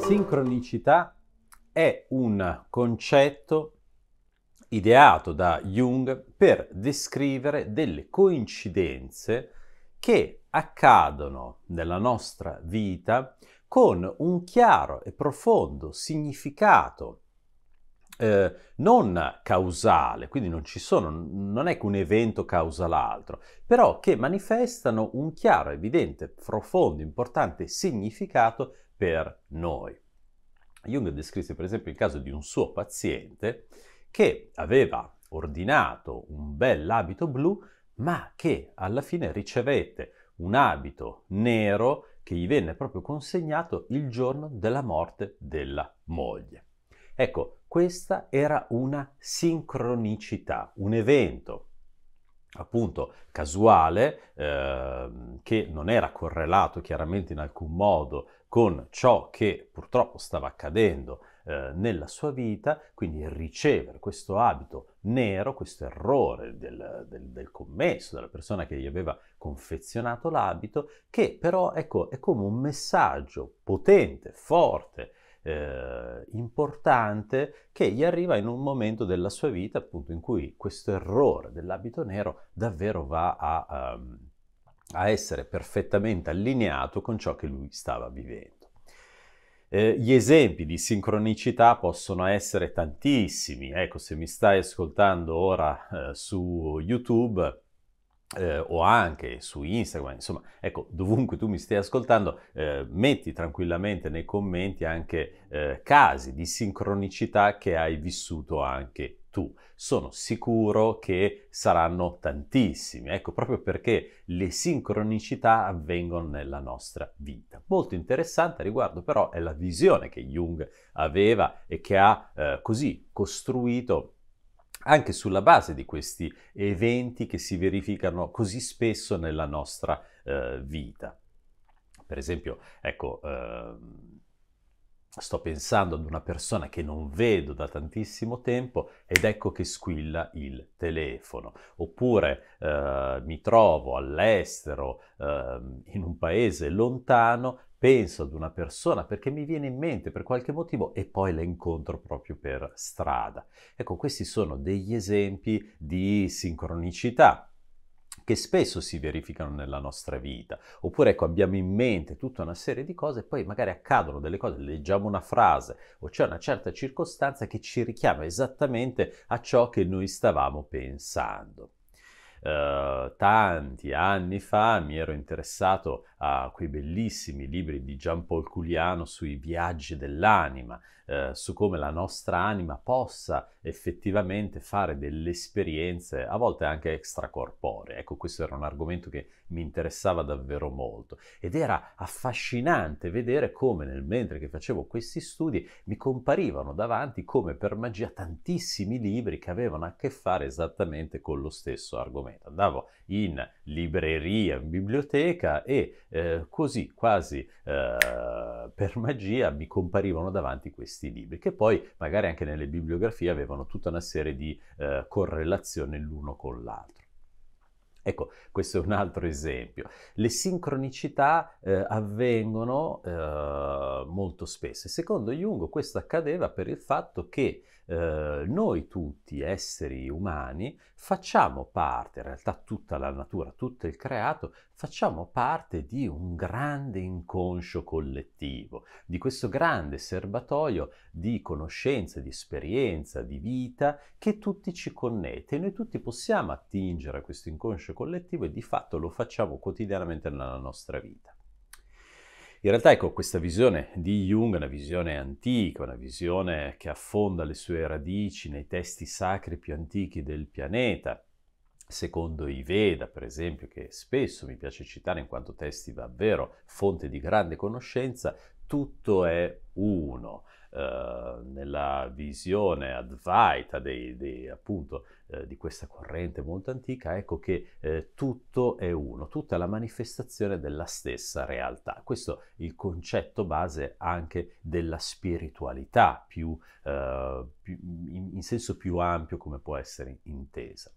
Sincronicità è un concetto ideato da Jung per descrivere delle coincidenze che accadono nella nostra vita con un chiaro e profondo significato eh, non causale, quindi non ci sono, non è che un evento causa l'altro, però che manifestano un chiaro, evidente, profondo, importante significato per noi. Jung descrisse per esempio il caso di un suo paziente che aveva ordinato un bel abito blu, ma che alla fine ricevette un abito nero che gli venne proprio consegnato il giorno della morte della moglie. Ecco, questa era una sincronicità, un evento appunto casuale eh, che non era correlato chiaramente in alcun modo con ciò che purtroppo stava accadendo eh, nella sua vita, quindi ricevere questo abito nero questo errore del, del, del, commesso, della persona che gli aveva confezionato l'abito, che però ecco, è come un messaggio potente, forte, eh, importante che gli arriva in un momento della sua vita appunto in cui questo errore dell'abito nero davvero va a, um, a essere perfettamente allineato con ciò che lui stava vivendo. Eh, gli esempi di sincronicità possono essere tantissimi. Ecco, se mi stai ascoltando ora eh, su YouTube eh, o anche su Instagram, insomma, ecco, dovunque tu mi stia ascoltando, eh, metti tranquillamente nei commenti anche eh, casi di sincronicità che hai vissuto anche tu. Sono sicuro che saranno tantissimi, ecco proprio perché le sincronicità avvengono nella nostra vita. Molto interessante a riguardo però è la visione che Jung aveva e che ha eh, così costruito anche sulla base di questi eventi che si verificano così spesso nella nostra eh, vita. Per esempio, ecco, eh, sto pensando ad una persona che non vedo da tantissimo tempo ed ecco che squilla il telefono. Oppure eh, mi trovo all'estero, eh, in un paese lontano, penso ad una persona perché mi viene in mente per qualche motivo e poi la incontro proprio per strada. Ecco, questi sono degli esempi di sincronicità che spesso si verificano nella nostra vita. Oppure ecco, abbiamo in mente tutta una serie di cose e poi magari accadono delle cose, leggiamo una frase o c'è una certa circostanza che ci richiama esattamente a ciò che noi stavamo pensando. Uh, tanti anni fa mi ero interessato a quei bellissimi libri di Jean-Paul Culiano sui viaggi dell'anima, eh, su come la nostra anima possa effettivamente fare delle esperienze, a volte anche extracorporee. Ecco, questo era un argomento che mi interessava davvero molto ed era affascinante vedere come nel mentre che facevo questi studi mi comparivano davanti come per magia tantissimi libri che avevano a che fare esattamente con lo stesso argomento. Andavo in libreria, biblioteca e eh, così quasi eh, per magia mi comparivano davanti questi libri che poi magari anche nelle bibliografie avevano tutta una serie di eh, correlazioni l'uno con l'altro. Ecco, questo è un altro esempio. Le sincronicità eh, avvengono eh, molto spesso e secondo Jung questo accadeva per il fatto che eh, noi tutti, esseri umani, facciamo parte, in realtà tutta la natura, tutto il creato, facciamo parte di un grande inconscio collettivo, di questo grande serbatoio di conoscenza, di esperienza, di vita che tutti ci connette e noi tutti possiamo attingere a questo inconscio collettivo e di fatto lo facciamo quotidianamente nella nostra vita. In realtà, ecco, questa visione di Jung una visione antica, una visione che affonda le sue radici nei testi sacri più antichi del pianeta, secondo i Veda, per esempio, che spesso mi piace citare in quanto testi davvero fonte di grande conoscenza, tutto è uno. Uh, nella visione Advaita dei, dei, appunto, eh, di questa corrente molto antica, ecco che eh, tutto è uno, tutta la manifestazione della stessa realtà. Questo è il concetto base anche della spiritualità più, eh, più, in, in senso più ampio come può essere intesa.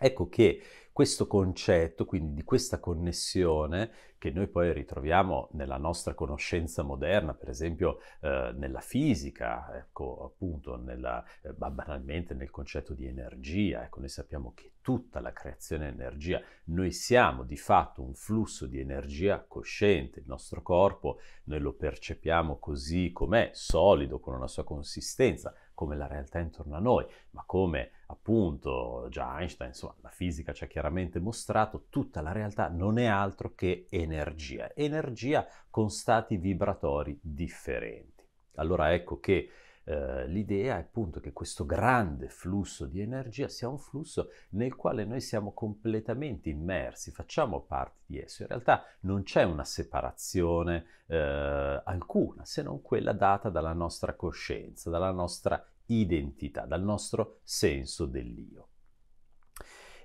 Ecco che questo concetto, quindi di questa connessione, che noi poi ritroviamo nella nostra conoscenza moderna, per esempio eh, nella fisica, ecco, appunto, nella, eh, banalmente nel concetto di energia, ecco, noi sappiamo che tutta la creazione è energia, noi siamo di fatto un flusso di energia cosciente, il nostro corpo noi lo percepiamo così com'è, solido, con una sua consistenza, come la realtà intorno a noi, ma come appunto già Einstein, insomma, la fisica ci ha chiaramente mostrato, tutta la realtà non è altro che energia, energia con stati vibratori differenti. Allora ecco che eh, l'idea è appunto che questo grande flusso di energia sia un flusso nel quale noi siamo completamente immersi, facciamo parte di esso. In realtà non c'è una separazione eh, alcuna, se non quella data dalla nostra coscienza, dalla nostra identità, dal nostro senso dell'io.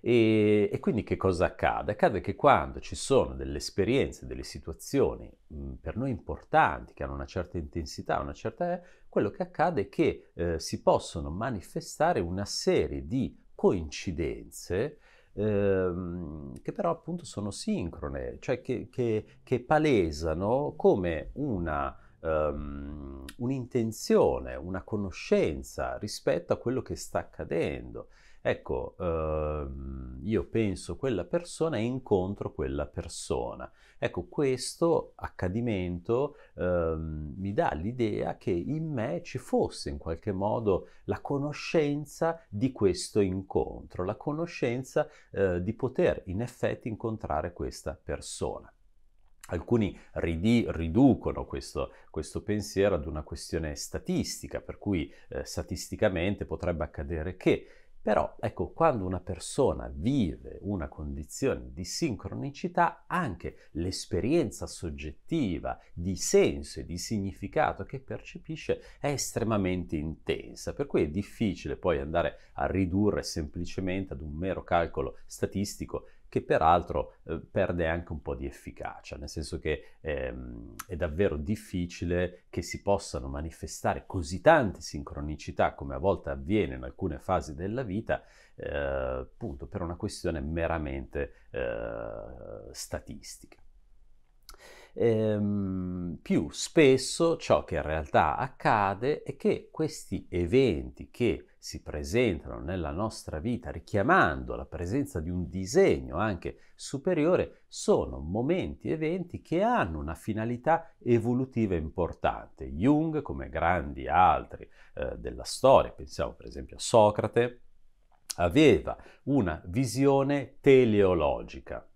E, e, quindi che cosa accade? Accade che quando ci sono delle esperienze, delle situazioni mh, per noi importanti, che hanno una certa intensità, una certa... Eh, quello che accade è che eh, si possono manifestare una serie di coincidenze ehm, che però appunto sono sincrone, cioè che, che, che palesano come una um, un'intenzione, una conoscenza rispetto a quello che sta accadendo. Ecco, ehm, io penso quella persona e incontro quella persona. Ecco, questo accadimento ehm, mi dà l'idea che in me ci fosse in qualche modo la conoscenza di questo incontro, la conoscenza eh, di poter in effetti incontrare questa persona. Alcuni ridi, riducono questo, questo, pensiero ad una questione statistica, per cui eh, statisticamente potrebbe accadere che però, ecco, quando una persona vive una condizione di sincronicità, anche l'esperienza soggettiva di senso e di significato che percepisce è estremamente intensa, per cui è difficile poi andare a ridurre semplicemente ad un mero calcolo statistico che peraltro eh, perde anche un po' di efficacia, nel senso che ehm, è davvero difficile che si possano manifestare così tante sincronicità come a volte avviene in alcune fasi della vita, eh, appunto per una questione meramente eh, statistica ehm, più spesso ciò che in realtà accade è che questi eventi che si presentano nella nostra vita richiamando la presenza di un disegno anche superiore sono momenti, eventi che hanno una finalità evolutiva importante. Jung, come grandi altri eh, della storia, pensiamo per esempio a Socrate, aveva una visione teleologica,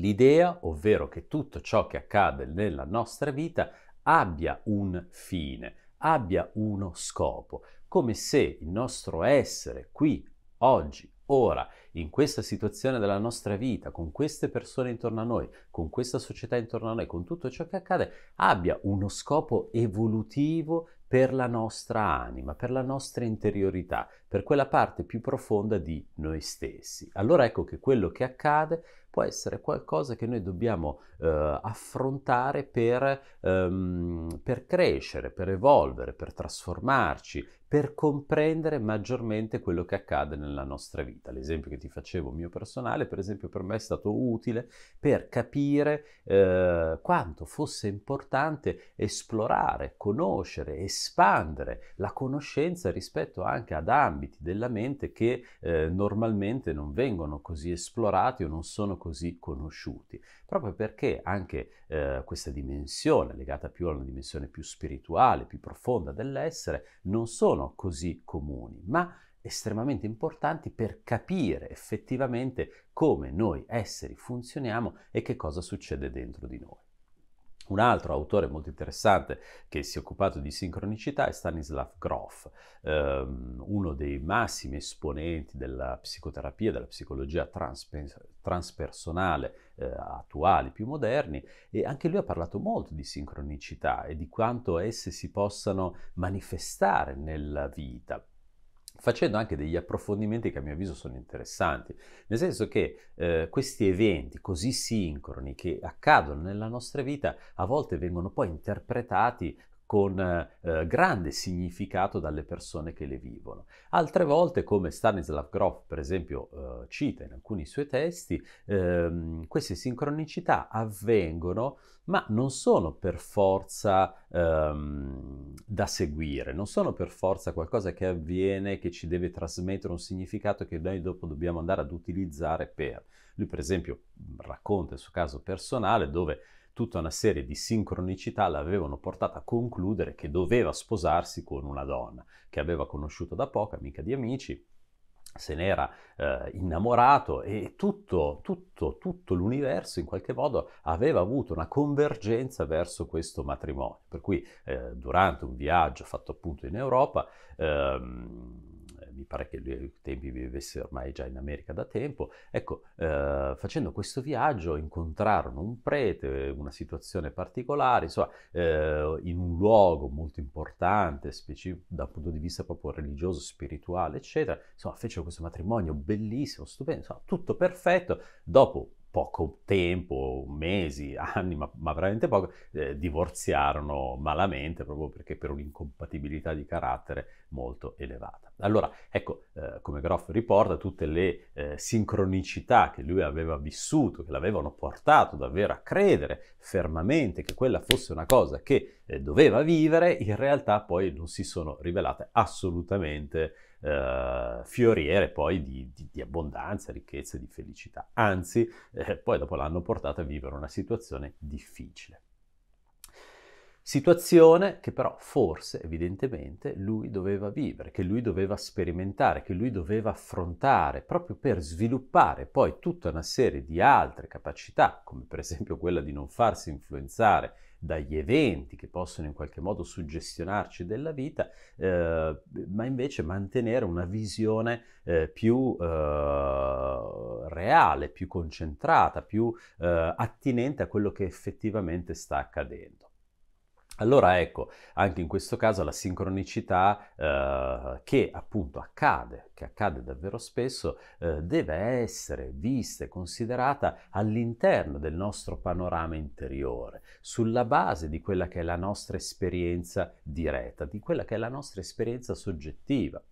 l'idea, ovvero che tutto ciò che accade nella nostra vita abbia un fine, abbia uno scopo, come se il nostro essere qui, oggi, ora, in questa situazione della nostra vita, con queste persone intorno a noi, con questa società intorno a noi, con tutto ciò che accade, abbia uno scopo evolutivo per la nostra anima, per la nostra interiorità, per quella parte più profonda di noi stessi. Allora ecco che quello che accade può essere qualcosa che noi dobbiamo eh, affrontare per, ehm, per crescere, per evolvere, per trasformarci, per comprendere maggiormente quello che accade nella nostra vita. L'esempio che ti facevo mio personale, per esempio, per me è stato utile per capire eh, quanto fosse importante esplorare, conoscere, espandere la conoscenza rispetto anche ad ambiti della mente che eh, normalmente non vengono così esplorati o non sono così così conosciuti, proprio perché anche eh, questa dimensione legata più a una dimensione più spirituale, più profonda dell'essere, non sono così comuni, ma estremamente importanti per capire effettivamente come noi esseri funzioniamo e che cosa succede dentro di noi. Un altro autore molto interessante che si è occupato di sincronicità è Stanislav Grof, ehm, uno dei massimi esponenti della psicoterapia, della psicologia transpens- transpersonale eh, attuali, più moderni, e anche lui ha parlato molto di sincronicità e di quanto esse si possano manifestare nella vita facendo anche degli approfondimenti che a mio avviso sono interessanti, nel senso che eh, questi eventi così sincroni che accadono nella nostra vita a volte vengono poi interpretati con eh, grande significato dalle persone che le vivono. Altre volte, come Stanislav Grof per esempio eh, cita in alcuni suoi testi, ehm, queste sincronicità avvengono ma non sono per forza ehm, da seguire, non sono per forza qualcosa che avviene, che ci deve trasmettere un significato che noi dopo dobbiamo andare ad utilizzare per. Lui per esempio racconta il suo caso personale dove tutta una serie di sincronicità l'avevano portata a concludere che doveva sposarsi con una donna che aveva conosciuto da poco, amica di amici, se n'era eh, innamorato e tutto, tutto, tutto l'universo in qualche modo aveva avuto una convergenza verso questo matrimonio. Per cui eh, durante un viaggio fatto appunto in Europa, ehm, mi pare che lui ai tempi vivesse ormai già in America da tempo, ecco, eh, facendo questo viaggio incontrarono un prete, una situazione particolare, insomma, eh, in un luogo molto importante, specif- dal punto di vista proprio religioso, spirituale, eccetera, insomma, fecero questo matrimonio bellissimo, stupendo, insomma, tutto perfetto, dopo poco tempo, mesi, anni, ma, ma veramente poco, eh, divorziarono malamente proprio perché per un'incompatibilità di carattere molto elevata. Allora, ecco, eh, come Groff riporta, tutte le eh, sincronicità che lui aveva vissuto, che l'avevano portato davvero a credere fermamente che quella fosse una cosa che eh, doveva vivere, in realtà poi non si sono rivelate assolutamente eh, fioriere poi di, di, di, abbondanza, ricchezza, di felicità. Anzi, eh, poi dopo l'hanno portata a vivere una situazione difficile. Situazione che però forse, evidentemente, lui doveva vivere, che lui doveva sperimentare, che lui doveva affrontare, proprio per sviluppare poi tutta una serie di altre capacità, come per esempio quella di non farsi influenzare dagli eventi che possono in qualche modo suggestionarci della vita, eh, ma invece mantenere una visione eh, più eh, reale, più concentrata, più eh, attinente a quello che effettivamente sta accadendo. Allora ecco, anche in questo caso la sincronicità eh, che appunto accade, che accade davvero spesso, eh, deve essere vista e considerata all'interno del nostro panorama interiore, sulla base di quella che è la nostra esperienza diretta, di quella che è la nostra esperienza soggettiva.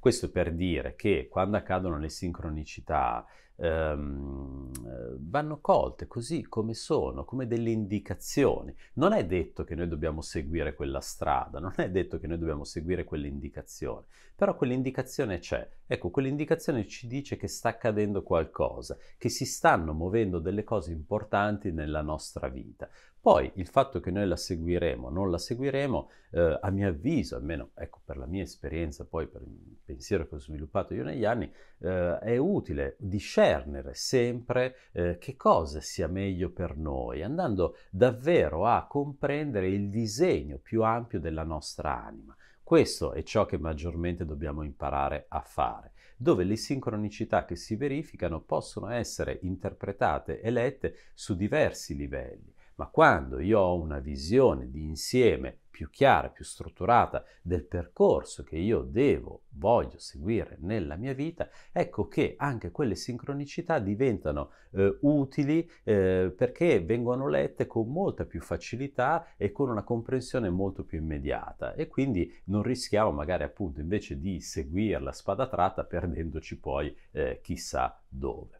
Questo per dire che quando accadono le sincronicità ehm, eh, vanno colte così come sono, come delle indicazioni. Non è detto che noi dobbiamo seguire quella strada, non è detto che noi dobbiamo seguire quell'indicazione, però quell'indicazione c'è. Ecco, quell'indicazione ci dice che sta accadendo qualcosa, che si stanno muovendo delle cose importanti nella nostra vita. Poi il fatto che noi la seguiremo o non la seguiremo, eh, a mio avviso, almeno ecco, per la mia esperienza, poi per pensiero che ho sviluppato io negli anni, eh, è utile discernere sempre eh, che cosa sia meglio per noi, andando davvero a comprendere il disegno più ampio della nostra anima. Questo è ciò che maggiormente dobbiamo imparare a fare, dove le sincronicità che si verificano possono essere interpretate e lette su diversi livelli. Ma quando io ho una visione di insieme più chiara, più strutturata del percorso che io devo, voglio seguire nella mia vita, ecco che anche quelle sincronicità diventano eh, utili eh, perché vengono lette con molta più facilità e con una comprensione molto più immediata e quindi non rischiamo magari appunto invece di seguirla spada tratta perdendoci poi eh, chissà dove.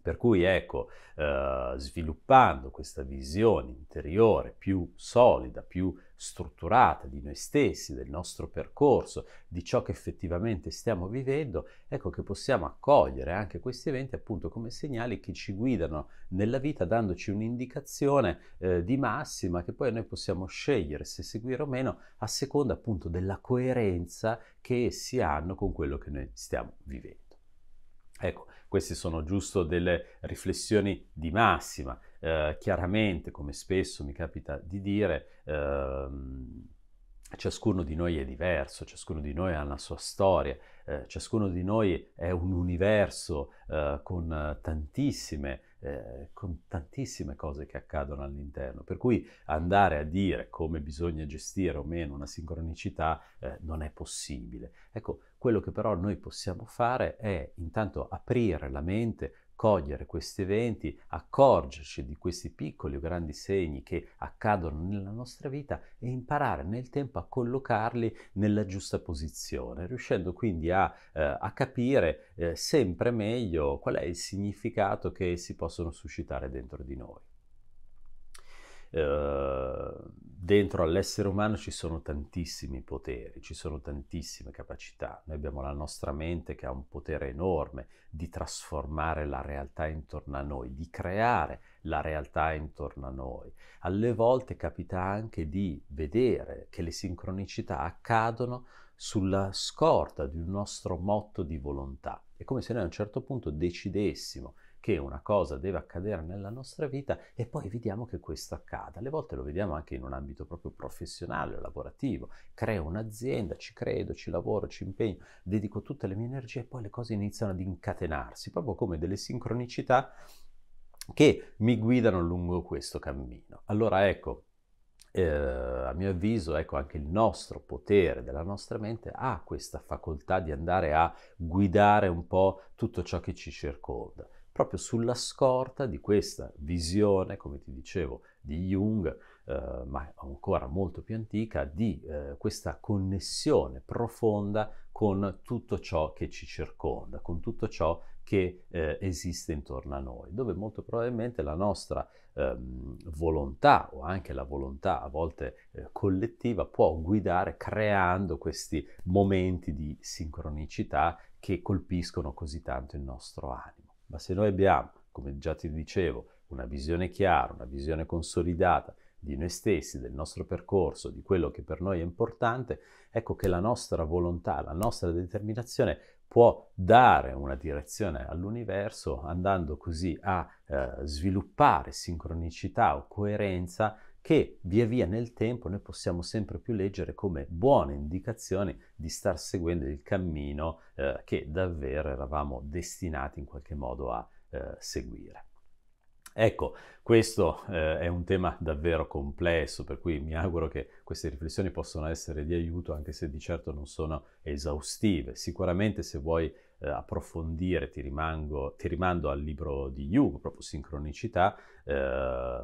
Per cui ecco, eh, sviluppando questa visione interiore più solida, più strutturata di noi stessi, del nostro percorso, di ciò che effettivamente stiamo vivendo, ecco che possiamo accogliere anche questi eventi appunto come segnali che ci guidano nella vita dandoci un'indicazione eh, di massima che poi noi possiamo scegliere se seguire o meno a seconda appunto della coerenza che essi hanno con quello che noi stiamo vivendo. Ecco, queste sono giusto delle riflessioni di massima. Eh, chiaramente, come spesso mi capita di dire, ehm, ciascuno di noi è diverso, ciascuno di noi ha una sua storia, eh, ciascuno di noi è un universo eh, con, tantissime, eh, con tantissime cose che accadono all'interno, per cui andare a dire come bisogna gestire o meno una sincronicità eh, non è possibile. Ecco, quello che però noi possiamo fare è intanto aprire la mente, cogliere questi eventi, accorgerci di questi piccoli o grandi segni che accadono nella nostra vita e imparare nel tempo a collocarli nella giusta posizione, riuscendo quindi a, eh, a capire eh, sempre meglio qual è il significato che essi possono suscitare dentro di noi. Eh, dentro all'essere umano ci sono tantissimi poteri, ci sono tantissime capacità. Noi abbiamo la nostra mente che ha un potere enorme di trasformare la realtà intorno a noi, di creare la realtà intorno a noi. Alle volte capita anche di vedere che le sincronicità accadono sulla scorta di un nostro motto di volontà. È come se noi a un certo punto decidessimo che una cosa deve accadere nella nostra vita e poi vediamo che questo accada. Alle volte lo vediamo anche in un ambito proprio professionale, lavorativo. Creo un'azienda, ci credo, ci lavoro, ci impegno, dedico tutte le mie energie e poi le cose iniziano ad incatenarsi, proprio come delle sincronicità che mi guidano lungo questo cammino. Allora ecco, eh, a mio avviso, ecco, anche il nostro potere della nostra mente ha questa facoltà di andare a guidare un po' tutto ciò che ci circonda proprio sulla scorta di questa visione, come ti dicevo, di Jung, eh, ma ancora molto più antica, di eh, questa connessione profonda con tutto ciò che ci circonda, con tutto ciò che eh, esiste intorno a noi, dove molto probabilmente la nostra ehm, volontà o anche la volontà a volte eh, collettiva può guidare creando questi momenti di sincronicità che colpiscono così tanto il nostro animo. Ma se noi abbiamo, come già ti dicevo, una visione chiara, una visione consolidata di noi stessi, del nostro percorso, di quello che per noi è importante, ecco che la nostra volontà, la nostra determinazione può dare una direzione all'universo andando così a eh, sviluppare sincronicità o coerenza che via via nel tempo noi possiamo sempre più leggere come buone indicazioni di star seguendo il cammino eh, che davvero eravamo destinati in qualche modo a eh, seguire. Ecco, questo eh, è un tema davvero complesso, per cui mi auguro che queste riflessioni possano essere di aiuto, anche se di certo non sono esaustive. Sicuramente se vuoi eh, approfondire, ti, rimango, ti, rimando al libro di Jung, proprio Sincronicità, eh,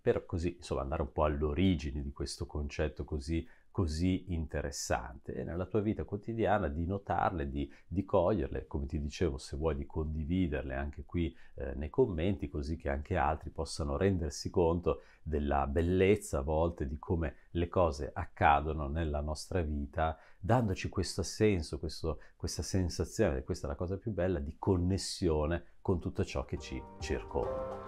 per così insomma, andare un po' all'origine di questo concetto così così interessante e nella tua vita quotidiana di notarle, di, di coglierle, come ti dicevo se vuoi di condividerle anche qui eh, nei commenti così che anche altri possano rendersi conto della bellezza a volte di come le cose accadono nella nostra vita dandoci questo senso, questo, questa sensazione, questa è la cosa più bella, di connessione con tutto ciò che ci circonda.